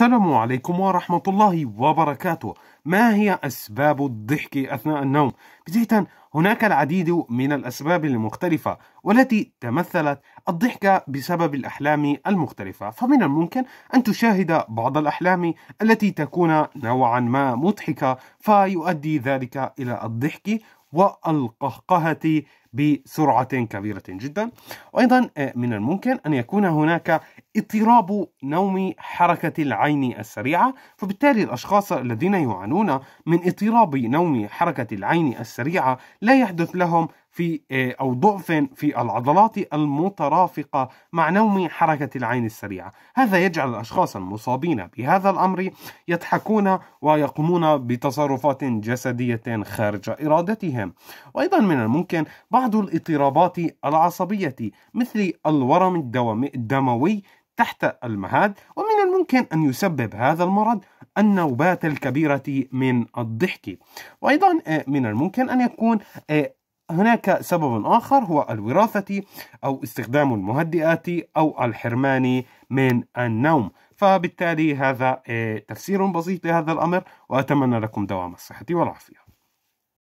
السلام عليكم ورحمة الله وبركاته ما هي أسباب الضحك أثناء النوم؟ بداية هناك العديد من الأسباب المختلفة والتي تمثلت الضحك بسبب الأحلام المختلفة فمن الممكن أن تشاهد بعض الأحلام التي تكون نوعا ما مضحكة فيؤدي ذلك إلى الضحك والقهقهة بسرعة كبيرة جدا وأيضا آه، من الممكن أن يكون هناك اضطراب نوم حركة العين السريعة فبالتالي الأشخاص الذين يعانون من اضطراب نوم حركة العين السريعة لا يحدث لهم في آه، أو ضعف في العضلات المترافقة مع نوم حركة العين السريعة هذا يجعل الأشخاص المصابين بهذا الأمر يضحكون ويقومون بتصرفات جسدية خارج إرادتهم وأيضا من الممكن بعض بعض الاضطرابات العصبية مثل الورم الدموي تحت المهاد ومن الممكن أن يسبب هذا المرض النوبات الكبيرة من الضحك وأيضا آه، من الممكن أن يكون آه، هناك سبب آخر هو الوراثة أو استخدام المهدئات أو الحرمان من النوم فبالتالي هذا آه، تفسير بسيط لهذا الأمر وأتمنى لكم دوام الصحة والعافية